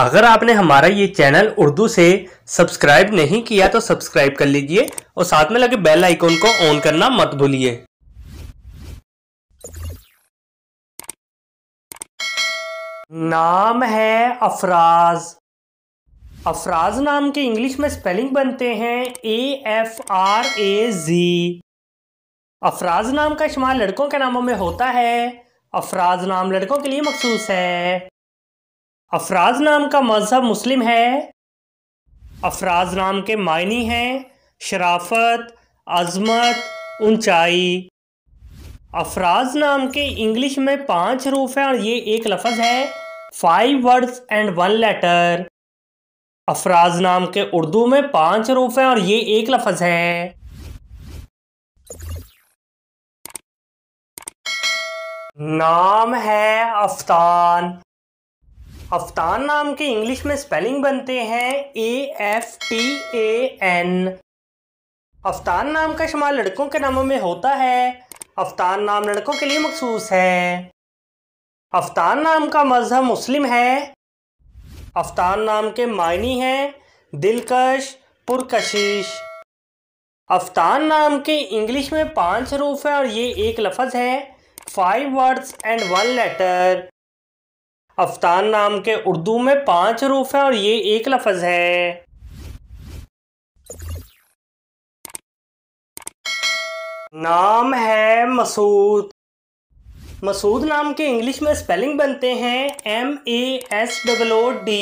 अगर आपने हमारा ये चैनल उर्दू से सब्सक्राइब नहीं किया तो सब्सक्राइब कर लीजिए और साथ में लगे बेल आइकॉन को ऑन करना मत भूलिए नाम है अफराज अफराज नाम के इंग्लिश में स्पेलिंग बनते हैं A F R A G Afraz नाम का शुमार लड़कों के नामों में होता है अफराज नाम लड़कों के लिए मखसूस है अफराज नाम का मजहब मुस्लिम है अफराज नाम के मायनी हैं शराफत अजमत ऊंचाई अफराज नाम के इंग्लिश में पांच हरूफ हैं और ये एक लफज है five words and one letter Afraz नाम के उर्दू में पांच हरूफ हैं और ये एक लफज है नाम है अफतान अफतान नाम के इंग्लिश में स्पेलिंग बनते हैं A F T A N Aftan नाम का शुमार लड़कों के नामों में होता है अफतान नाम लड़कों के लिए मखसूस है अफतान नाम का मजहब मुस्लिम है अफतान नाम के मायनी हैं दिलकश पुरकशिश अफतान नाम के इंग्लिश में पांच रूफ है और ये एक लफज है five words and one letter Aftan नाम के उर्दू में पांच रूफ है और ये एक लफज है नाम है मसूद मसूद नाम के इंग्लिश में स्पेलिंग बनते हैं M A S double O D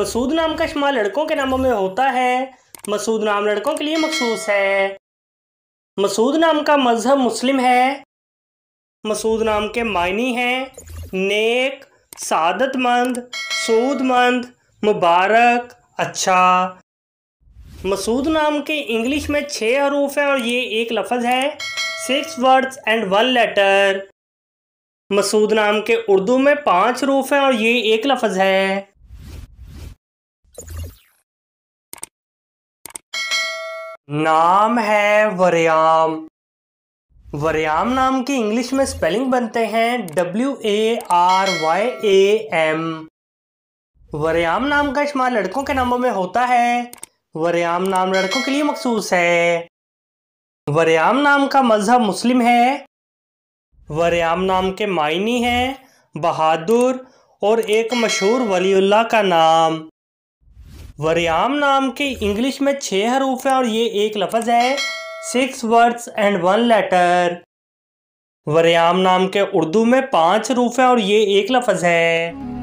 Masood नाम का शुमार लड़कों के नामों में होता है मसूद नाम लड़कों के लिए मखसूस है मसूद नाम का मजहब मुस्लिम है मसूद नाम के मायनी हैं नेक सादतमंद सूदमंद मुबारक अच्छा मसूद नाम के इंग्लिश में छः हरूफ हैं और ये एक लफज है six words and one letter Masood नाम के उर्दू में पांच रूफ हैं और ये एक लफज है नाम है वरियाम वरियाम नाम के इंग्लिश में स्पेलिंग बनते हैं W A R Y A M Wariyam नाम का इस्तेमाल लड़कों के नामों में होता है वरियाम नाम लड़कों के लिए मखसूस है वरियाम नाम का मजहब मुस्लिम है वरियाम नाम के मायनी हैं बहादुर और एक मशहूर वलीउल्ला का नाम वरियाम नाम के इंग्लिश में छह हरूफ हैं और ये एक लफज है six words and one letter Wariyam नाम के उर्दू में पांच रूफ है और ये एक लफज है